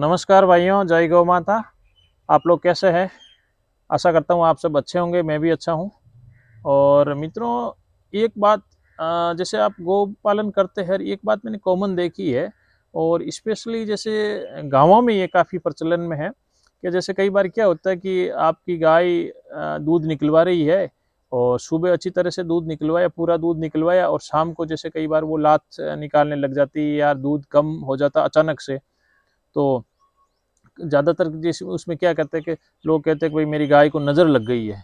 नमस्कार भाइयों जय गौ माता आप लोग कैसे हैं आशा करता हूँ आप सब अच्छे होंगे मैं भी अच्छा हूँ और मित्रों एक बात जैसे आप गौ पालन करते हैं एक बात मैंने कॉमन देखी है और स्पेशली जैसे गांवों में ये काफ़ी प्रचलन में है कि जैसे कई बार क्या होता है कि आपकी गाय दूध निकलवा रही है और सुबह अच्छी तरह से दूध निकलवाया पूरा दूध निकलवाया और शाम को जैसे कई बार वो लात निकालने लग जाती है यार दूध कम हो जाता अचानक से तो ज़्यादातर जैसे उसमें क्या कहते हैं कि लोग कहते हैं कि भाई मेरी गाय को नज़र लग गई है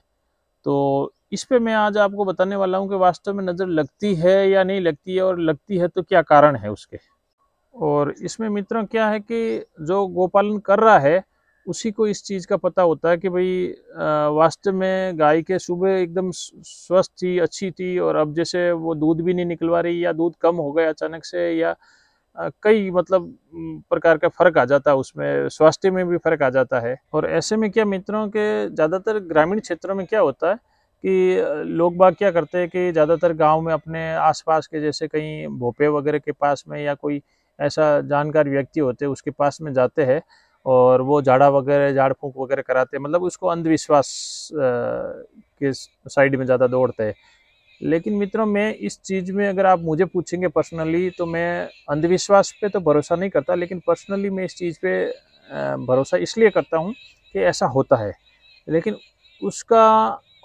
तो इस पर मैं आज आपको बताने वाला हूँ कि वास्तव में नज़र लगती है या नहीं लगती है और लगती है तो क्या कारण है उसके और इसमें मित्रों क्या है कि जो गोपालन कर रहा है उसी को इस चीज़ का पता होता है कि भाई वास्तव में गाय के सुबह एकदम स्वस्थ थी अच्छी थी और अब जैसे वो दूध भी नहीं निकलवा रही या दूध कम हो गया अचानक से या कई मतलब प्रकार का फ़र्क आ जाता है उसमें स्वास्थ्य में भी फ़र्क आ जाता है और ऐसे में क्या मित्रों के ज़्यादातर ग्रामीण क्षेत्रों में क्या होता है कि लोग बाग क्या करते हैं कि ज़्यादातर गांव में अपने आसपास के जैसे कहीं भोपे वगैरह के पास में या कोई ऐसा जानकार व्यक्ति होते उसके पास में जाते हैं और वो झाड़ा वगैरह झाड़ फूँक वगैरह कराते हैं मतलब उसको अंधविश्वास के साइड में ज़्यादा दौड़ते हैं लेकिन मित्रों मैं इस चीज़ में अगर आप मुझे पूछेंगे पर्सनली तो मैं अंधविश्वास पे तो भरोसा नहीं करता लेकिन पर्सनली मैं इस चीज़ पे भरोसा इसलिए करता हूँ कि ऐसा होता है लेकिन उसका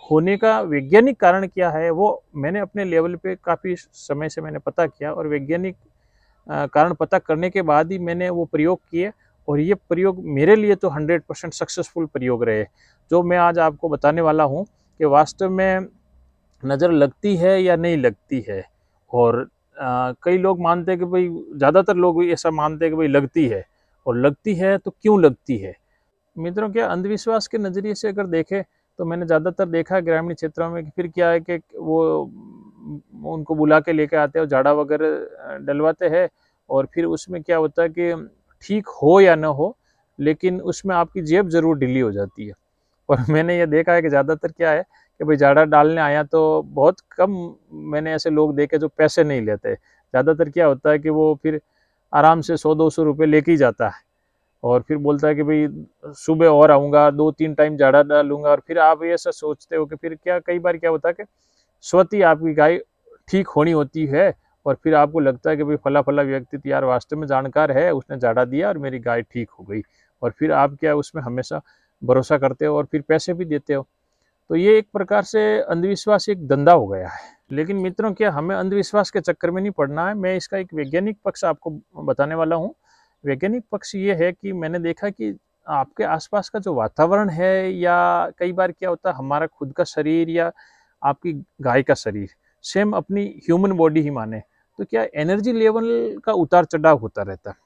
होने का वैज्ञानिक कारण क्या है वो मैंने अपने लेवल पे काफ़ी समय से मैंने पता किया और वैज्ञानिक कारण पता करने के बाद ही मैंने वो प्रयोग किए और ये प्रयोग मेरे लिए तो हंड्रेड परसेंट सक्सेसफुल प्रयोग रहे जो मैं आज आपको बताने वाला हूँ कि वास्तव में नज़र लगती है या नहीं लगती है और आ, कई लोग मानते हैं कि भाई ज़्यादातर लोग ऐसा मानते हैं कि भाई लगती है और लगती है तो क्यों लगती है मित्रों क्या अंधविश्वास के नज़रिए से अगर देखें तो मैंने ज़्यादातर देखा ग्रामीण क्षेत्रों में कि फिर क्या है कि वो उनको बुला के लेके आते हैं और झाड़ा वगैरह डलवाते हैं और फिर उसमें क्या होता है कि ठीक हो या ना हो लेकिन उसमें आपकी जेब ज़रूर ढीली हो जाती है और मैंने ये देखा है कि ज़्यादातर क्या है कि भाई झाड़ा डालने आया तो बहुत कम मैंने ऐसे लोग देखे जो पैसे नहीं लेते ज़्यादातर क्या होता है कि वो फिर आराम से सौ दो सौ रुपये लेके ही जाता है और फिर बोलता है कि भाई सुबह और आऊँगा दो तीन टाइम झाड़ा डालूंगा और फिर आप ऐसा सोचते हो कि फिर क्या कई बार क्या होता है कि स्वतः आपकी गाय ठीक होनी होती है और फिर आपको लगता है कि भाई फला फला व्यक्ति तो यार वास्तव में जानकार है उसने झाड़ा दिया और मेरी गाय ठीक हो गई और फिर आप क्या उसमें हमेशा भरोसा करते हो और फिर पैसे भी देते हो तो ये एक प्रकार से अंधविश्वास एक धंधा हो गया है लेकिन मित्रों क्या हमें अंधविश्वास के चक्कर में नहीं पड़ना है मैं इसका एक वैज्ञानिक पक्ष आपको बताने वाला हूँ वैज्ञानिक पक्ष ये है कि मैंने देखा कि आपके आसपास का जो वातावरण है या कई बार क्या होता है हमारा खुद का शरीर या आपकी गाय का शरीर सेम अपनी ह्यूमन बॉडी ही माने तो क्या एनर्जी लेवल का उतार चढ़ाव होता रहता है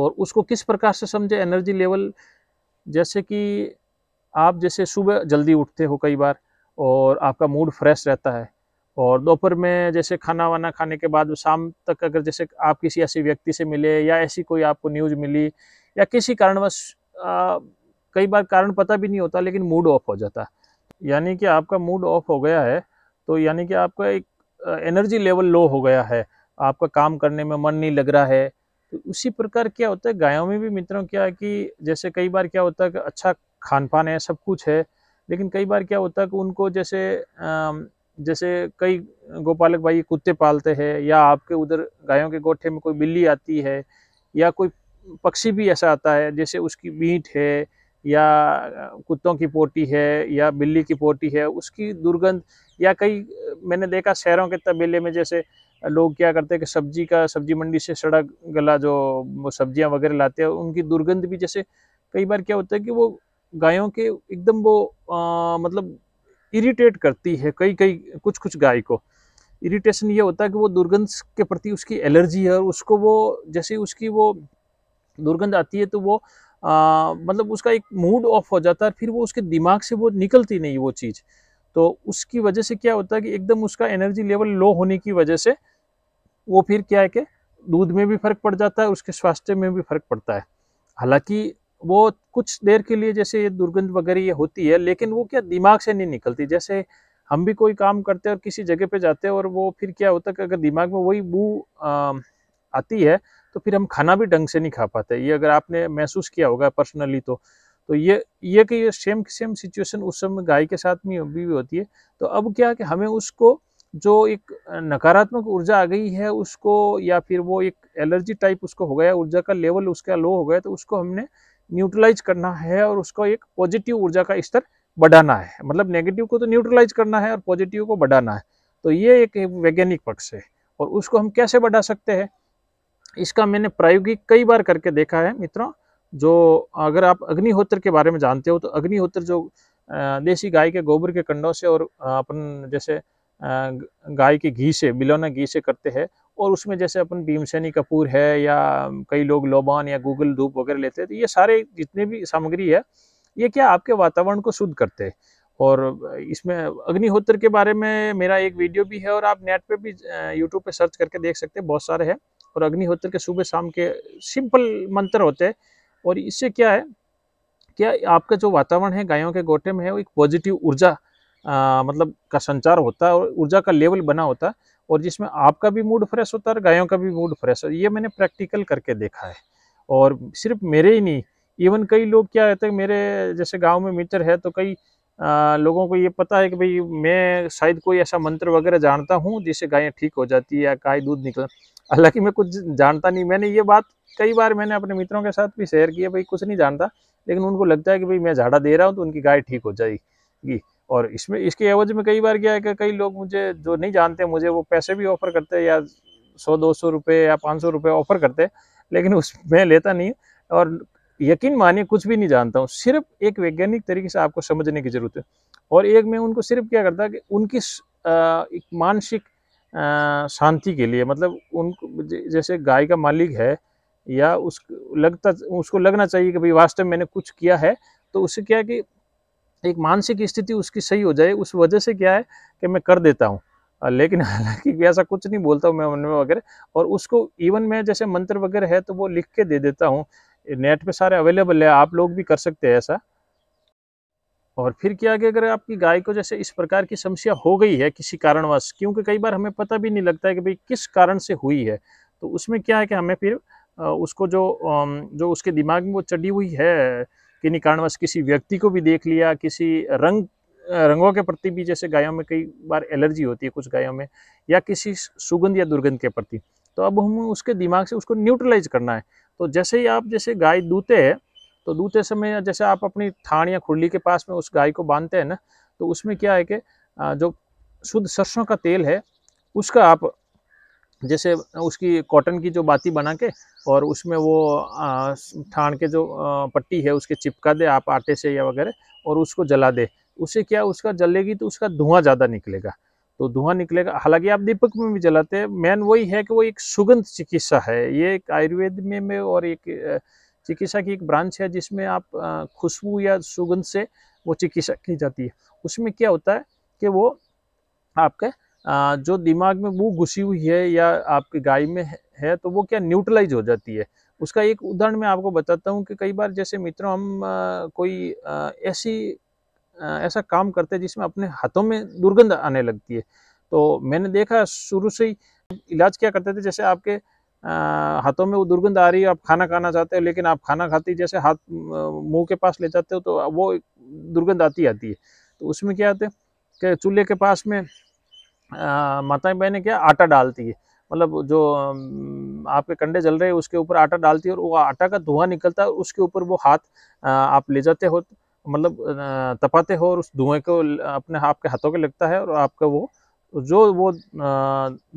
और उसको किस प्रकार से समझे एनर्जी लेवल जैसे कि आप जैसे सुबह जल्दी उठते हो कई बार और आपका मूड फ्रेश रहता है और दोपहर में जैसे खाना वाना खाने के बाद शाम तक अगर जैसे आप किसी ऐसे व्यक्ति से मिले या ऐसी कोई आपको न्यूज़ मिली या किसी कारणवश कई बार कारण पता भी नहीं होता लेकिन मूड ऑफ हो जाता है यानी कि आपका मूड ऑफ हो गया है तो यानी कि आपका एक एनर्जी लेवल लो हो गया है आपका काम करने में मन नहीं लग रहा है तो उसी प्रकार क्या होता है गायों में भी मित्रों क्या है कि जैसे कई बार क्या होता है कि अच्छा खान पान है सब कुछ है लेकिन कई बार क्या होता है कि उनको जैसे जैसे कई गोपालक भाई कुत्ते पालते हैं या आपके उधर गायों के गोठे में कोई बिल्ली आती है या कोई पक्षी भी ऐसा आता है जैसे उसकी बीट है या कुत्तों की पोटी है या बिल्ली की पोटी है उसकी दुर्गंध या कई मैंने देखा शहरों के तबेले में जैसे लोग क्या करते हैं कि सब्जी का सब्जी मंडी से सड़क गला जो सब्जियां वगैरह लाते हैं उनकी दुर्गंध भी जैसे कई बार क्या होता है कि वो गायों के एकदम वो आ, मतलब इरिटेट करती है कई कई कुछ कुछ गाय को इरिटेशन ये होता है कि वो दुर्गंध के प्रति उसकी एलर्जी है और उसको वो जैसे उसकी वो दुर्गंध आती है तो वो आ, मतलब उसका एक मूड ऑफ हो जाता है फिर वो उसके दिमाग से वो निकलती नहीं वो चीज़ तो उसकी वजह से क्या होता है कि एकदम उसका एनर्जी लेवल लो होने की वजह से वो फिर क्या है कि दूध में भी फर्क पड़ जाता है उसके स्वास्थ्य में भी फर्क पड़ता है हालांकि वो कुछ देर के लिए जैसे ये दुर्गंध वगैरह ये होती है लेकिन वो क्या दिमाग से नहीं निकलती जैसे हम भी कोई काम करते हैं और किसी जगह पे जाते हैं और वो फिर क्या होता है कि अगर दिमाग में वही बू आती है तो फिर हम खाना भी ढंग से नहीं खा पाते ये अगर आपने महसूस किया होगा पर्सनली तो तो ये ये कि ये सेम सेम सिचुएशन उस समय गाय के साथ में भी, भी होती है तो अब क्या कि हमें उसको जो एक नकारात्मक ऊर्जा आ गई है उसको या फिर वो एक एलर्जी टाइप उसको हो गया ऊर्जा का लेवल उसका लो हो गया तो उसको हमने न्यूट्रलाइज करना है और उसको एक पॉजिटिव ऊर्जा का स्तर बढ़ाना है मतलब नेगेटिव को तो न्यूट्रलाइज करना है और पॉजिटिव को बढ़ाना है तो ये एक वैज्ञानिक पक्ष है और उसको हम कैसे बढ़ा सकते हैं इसका मैंने प्रायोगिक कई बार करके देखा है मित्रों जो अगर आप अग्निहोत्र के बारे में जानते हो तो अग्निहोत्र जो देसी गाय के गोबर के कंडों से और अपन जैसे गाय के घी से बिलौना घी से करते हैं और उसमें जैसे अपन सैनी कपूर है या कई लोग लोबान या गूगल धूप वगैरह लेते हैं तो ये सारे जितने भी सामग्री है ये क्या आपके वातावरण को शुद्ध करते हैं और इसमें अग्निहोत्र के बारे में मेरा एक वीडियो भी है और आप नेट पे भी यूट्यूब पे सर्च करके देख सकते हैं बहुत सारे हैं और अग्निहोत्र के सुबह शाम के सिंपल मंत्र होते हैं और इससे क्या है क्या आपका जो वातावरण है गायों के गोटे में है वो एक पॉजिटिव ऊर्जा मतलब का संचार होता है और ऊर्जा का लेवल बना होता है और जिसमें आपका भी मूड फ्रेश होता है और गायों का भी मूड फ्रेश होता है ये मैंने प्रैक्टिकल करके देखा है और सिर्फ मेरे ही नहीं इवन कई लोग क्या रहते हैं मेरे जैसे गांव में मित्र है तो कई लोगों को ये पता है कि भाई मैं शायद कोई ऐसा मंत्र वगैरह जानता हूँ जिससे गायें ठीक हो जाती है या गाय दूध निकल हालांकि मैं कुछ जानता नहीं मैंने ये बात कई बार मैंने अपने मित्रों के साथ भी शेयर किया भाई कुछ नहीं जानता लेकिन उनको लगता है कि भाई मैं झाड़ा दे रहा हूँ तो उनकी गाय ठीक हो जाएगी और इसमें इसके एवज में कई बार क्या है कि कई लोग मुझे जो नहीं जानते मुझे वो पैसे भी ऑफ़र करते हैं या सौ दो सौ रुपये या पाँच सौ रुपये ऑफ़र करते लेकिन उस मैं लेता नहीं और यकीन मानिए कुछ भी नहीं जानता हूँ सिर्फ एक वैज्ञानिक तरीके से आपको समझने की ज़रूरत है और एक मैं उनको सिर्फ क्या करता कि उनकी एक मानसिक शांति के लिए मतलब उन जैसे गाय का मालिक है या उस लगता उसको लगना चाहिए कि भाई वास्तव में मैंने कुछ किया है तो उससे क्या है कि एक मानसिक स्थिति उसकी सही हो जाए उस वजह से क्या है कि मैं कर देता हूँ लेकिन हालांकि ऐसा कुछ नहीं बोलता हूँ मैं मन में वगैरह और उसको इवन मैं जैसे मंत्र वगैरह है तो वो लिख के दे देता हूँ नेट पे सारे अवेलेबल है आप लोग भी कर सकते हैं ऐसा और फिर क्या कि अगर आपकी गाय को जैसे इस प्रकार की समस्या हो गई है किसी कारणवश क्योंकि कई बार हमें पता भी नहीं लगता है कि भाई किस कारण से हुई है तो उसमें क्या है कि हमें फिर उसको जो जो उसके दिमाग में वो चढ़ी हुई है किन्हीं कारणवश किसी व्यक्ति को भी देख लिया किसी रंग रंगों के प्रति भी जैसे गायों में कई बार एलर्जी होती है कुछ गायों में या किसी सुगंध या दुर्गंध के प्रति तो अब हम उसके दिमाग से उसको न्यूट्रलाइज करना है तो जैसे ही आप जैसे गाय दूते हैं तो दूते समय जैसे आप अपनी थान या खुरली के पास में उस गाय को बांधते हैं ना तो उसमें क्या है कि जो शुद्ध सरसों का तेल है उसका आप जैसे उसकी कॉटन की जो बाती बना के और उसमें वो ठान के जो पट्टी है उसके चिपका दे आप आटे से या वगैरह और उसको जला दे उससे क्या उसका जलेगी तो उसका धुआं ज़्यादा निकलेगा तो धुआं निकलेगा हालांकि आप दीपक में भी जलाते हैं मेन वही है कि वो एक सुगंध चिकित्सा है ये एक आयुर्वेद में, में और एक चिकित्सा की एक ब्रांच है जिसमें आप खुशबू या सुगंध से वो चिकित्सा की जाती है उसमें क्या होता है कि वो आपके जो दिमाग में वो घुसी हुई है या आपकी गाय में है तो वो क्या न्यूट्रलाइज हो जाती है उसका एक उदाहरण मैं आपको बताता हूँ कि कई बार जैसे मित्रों हम कोई ऐसी ऐसा काम करते हैं जिसमें अपने हाथों में दुर्गंध आने लगती है तो मैंने देखा शुरू से ही इलाज क्या करते थे जैसे आपके हाथों में वो दुर्गंध आ रही है आप खाना खाना चाहते हो लेकिन आप खाना खाते जैसे हाथ मुंह के पास ले जाते हो तो वो दुर्गंध आती आती है तो उसमें क्या आते कि चूल्हे के पास में माताएं बहनें क्या आटा डालती है मतलब जो आपके कंडे जल रहे हैं उसके ऊपर आटा डालती है और वो आटा का धुआं निकलता है उसके ऊपर वो हाथ आप ले जाते हो मतलब तपाते हो और उस धुएं को अपने आपके हाथों के लगता है और आपका वो जो वो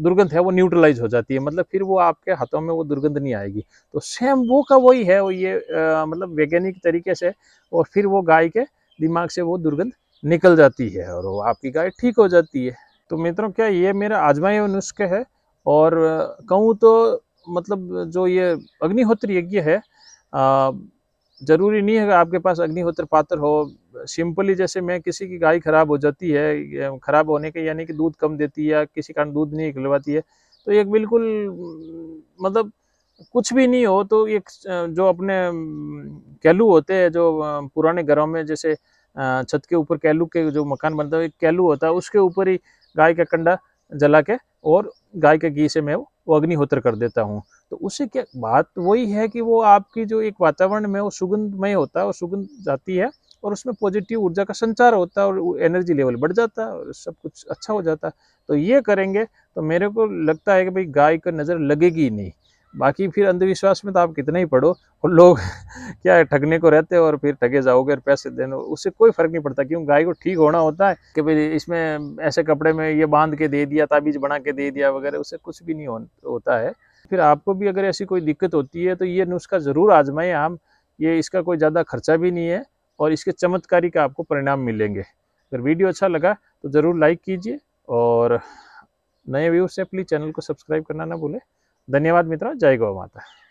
दुर्गंध है वो न्यूट्रलाइज हो जाती है मतलब फिर वो आपके हाथों में वो दुर्गंध नहीं आएगी तो सेम वो का वही है वो ये आ, मतलब वैज्ञानिक तरीके से और फिर वो गाय के दिमाग से वो दुर्गंध निकल जाती है और वो आपकी गाय ठीक हो जाती है तो मित्रों क्या ये मेरा आजमाए नुस्खे है और कहूँ तो मतलब जो ये अग्निहोत्र यज्ञ है ज़रूरी नहीं है कि आपके पास अग्निहोत्र पात्र हो सिंपली जैसे मैं किसी की गाय खराब हो जाती है खराब होने के यानी कि दूध कम देती है या किसी कारण दूध नहीं निकलवाती है तो एक बिल्कुल मतलब कुछ भी नहीं हो तो एक जो अपने कैलू होते हैं जो पुराने घरों में जैसे छत के ऊपर कैलू के जो मकान बनता है एक कैलू होता है उसके ऊपर ही गाय का कंडा जला के और गाय के घी से मैं वो अग्निहोत्र कर देता हूँ तो उससे क्या बात तो वही है कि वो आपकी जो एक वातावरण में वो सुगंधमय होता है वो सुगंध जाती है और उसमें पॉजिटिव ऊर्जा का संचार होता है और एनर्जी लेवल बढ़ जाता है और सब कुछ अच्छा हो जाता है तो ये करेंगे तो मेरे को लगता है कि भाई गाय का नज़र लगेगी नहीं बाकी फिर अंधविश्वास में तो आप कितने ही पढ़ो और लोग क्या है ठगने को रहते हैं और फिर ठगे जाओगे और पैसे देने उससे कोई फर्क नहीं पड़ता क्यों गाय को ठीक होना होता है कि भाई इसमें ऐसे कपड़े में ये बांध के दे दिया ताबीज बना के दे दिया वगैरह उससे कुछ भी नहीं हो, होता है फिर आपको भी अगर ऐसी कोई दिक्कत होती है तो ये नुस्खा ज़रूर आजमाए आम ये इसका कोई ज़्यादा खर्चा भी नहीं है और इसके चमत्कारी का आपको परिणाम मिलेंगे अगर वीडियो अच्छा लगा तो ज़रूर लाइक कीजिए और नए व्यू से प्लीज़ चैनल को सब्सक्राइब करना ना भूलें धन्यवाद मित्रों जय गो माता